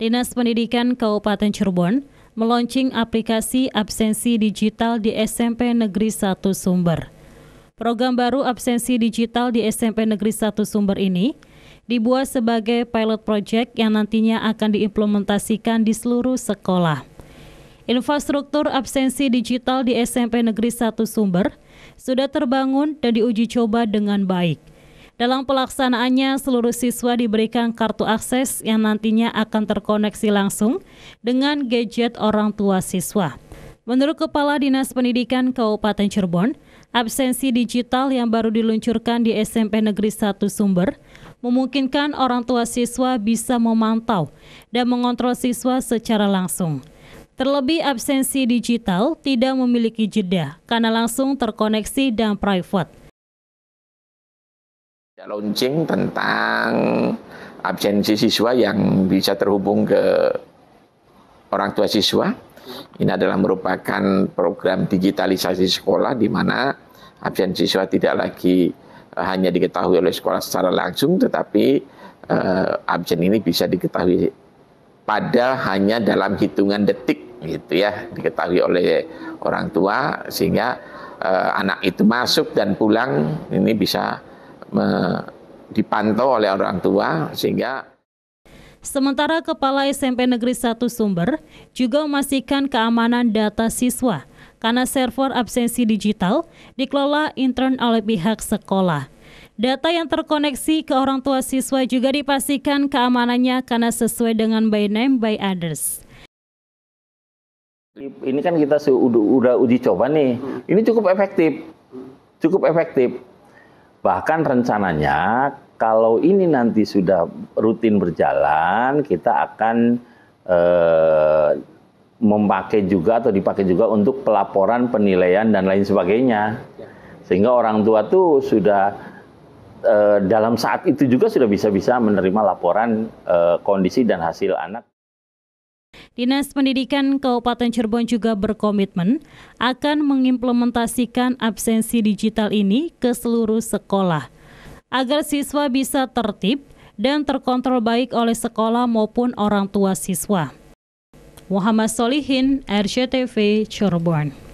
Dinas Pendidikan Kabupaten Cirebon meluncing aplikasi absensi digital di SMP Negeri 1 Sumber. Program baru absensi digital di SMP Negeri 1 Sumber ini dibuat sebagai pilot project yang nantinya akan diimplementasikan di seluruh sekolah. Infrastruktur absensi digital di SMP Negeri 1 Sumber sudah terbangun dan diuji coba dengan baik dalam pelaksanaannya, seluruh siswa diberikan kartu akses yang nantinya akan terkoneksi langsung dengan gadget orang tua siswa. Menurut Kepala Dinas Pendidikan Kabupaten Cirebon, absensi digital yang baru diluncurkan di SMP Negeri 1 Sumber memungkinkan orang tua siswa bisa memantau dan mengontrol siswa secara langsung. Terlebih absensi digital tidak memiliki jeda karena langsung terkoneksi dan private launching tentang absensi siswa yang bisa terhubung ke orang tua siswa. Ini adalah merupakan program digitalisasi sekolah di mana absensi siswa tidak lagi eh, hanya diketahui oleh sekolah secara langsung, tetapi uh, absen ini bisa diketahui pada hanya dalam hitungan detik gitu ya diketahui oleh orang tua sehingga uh, anak itu masuk dan pulang ini bisa dipantau oleh orang tua sehingga Sementara Kepala SMP Negeri 1 Sumber juga memastikan keamanan data siswa karena server absensi digital dikelola intern oleh pihak sekolah. Data yang terkoneksi ke orang tua siswa juga dipastikan keamanannya karena sesuai dengan by name by others. Ini kan kita sudah uji coba nih. Ini cukup efektif. Cukup efektif Bahkan rencananya kalau ini nanti sudah rutin berjalan, kita akan eh, memakai juga atau dipakai juga untuk pelaporan penilaian dan lain sebagainya. Sehingga orang tua tuh sudah eh, dalam saat itu juga sudah bisa-bisa menerima laporan eh, kondisi dan hasil anak. Dinas Pendidikan Kabupaten Cirebon juga berkomitmen akan mengimplementasikan absensi digital ini ke seluruh sekolah agar siswa bisa tertib dan terkontrol baik oleh sekolah maupun orang tua siswa. Muhammad Solihin, RCTV Cirebon.